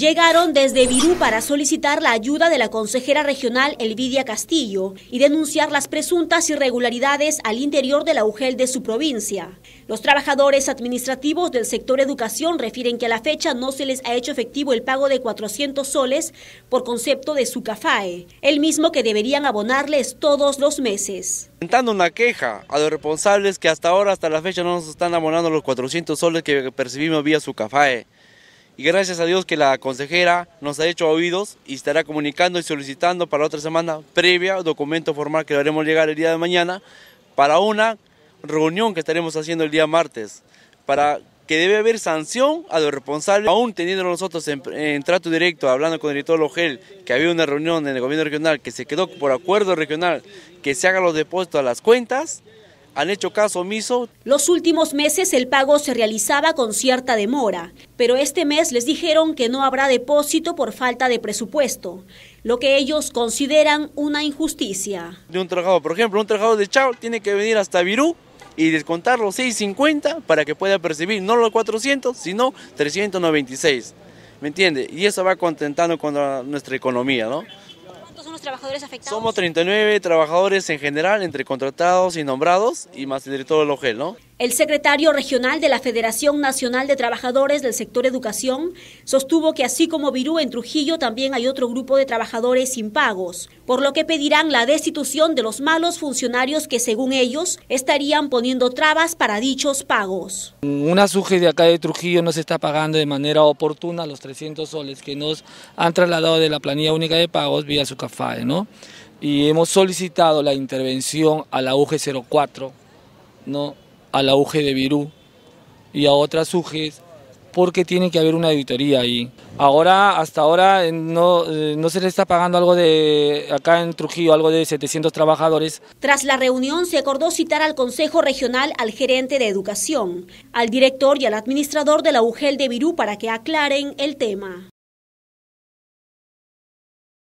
Llegaron desde Virú para solicitar la ayuda de la consejera regional Elvidia Castillo y denunciar las presuntas irregularidades al interior de la UGEL de su provincia. Los trabajadores administrativos del sector educación refieren que a la fecha no se les ha hecho efectivo el pago de 400 soles por concepto de su CAFAE, el mismo que deberían abonarles todos los meses. Presentando una queja a los responsables que hasta ahora, hasta la fecha, no nos están abonando los 400 soles que percibimos vía su CAFAE y gracias a Dios que la consejera nos ha hecho oídos y estará comunicando y solicitando para otra semana previa documento formal que lo llegar el día de mañana para una reunión que estaremos haciendo el día martes para que debe haber sanción a los responsables, aún teniendo nosotros en, trato directo, hablando con el director Logel, que había una reunión en el gobierno regional, que se quedó por acuerdo regional, que se hagan los depósitos a las cuentas, han hecho caso omiso. Los últimos meses el pago se realizaba con cierta demora, pero este mes les dijeron que no habrá depósito por falta de presupuesto, lo que ellos consideran una injusticia. De un trabajador, por ejemplo, un trabajador de Chao tiene que venir hasta Virú y descontar los 6.50 para que pueda percibir no los 400, sino 396. ¿Me entiende? Y eso va contentando con nuestra economía, ¿no? trabajadores afectados? Somos 39 trabajadores en general, entre contratados y nombrados, y más el director del OGEL, ¿no? El secretario regional de la Federación Nacional de Trabajadores del Sector Educación sostuvo que así como Virú en Trujillo también hay otro grupo de trabajadores sin pagos, por lo que pedirán la destitución de los malos funcionarios que según ellos estarían poniendo trabas para dichos pagos. Una suje de acá de Trujillo no se está pagando de manera oportuna los 300 soles que nos han trasladado de la planilla única de pagos vía su SUCAFAE, ¿no? Y hemos solicitado la intervención a la UG04, ¿no? al auge de Virú y a otras UGES porque tiene que haber una auditoría ahí. Ahora, hasta ahora, eh, eh, no, se le está pagando algo de, acá en Trujillo, algo de 700 trabajadores. Tras la reunión se acordó citar al Consejo Regional al gerente de Educación, al director y al administrador de la UGEL de Virú para que aclaren el tema.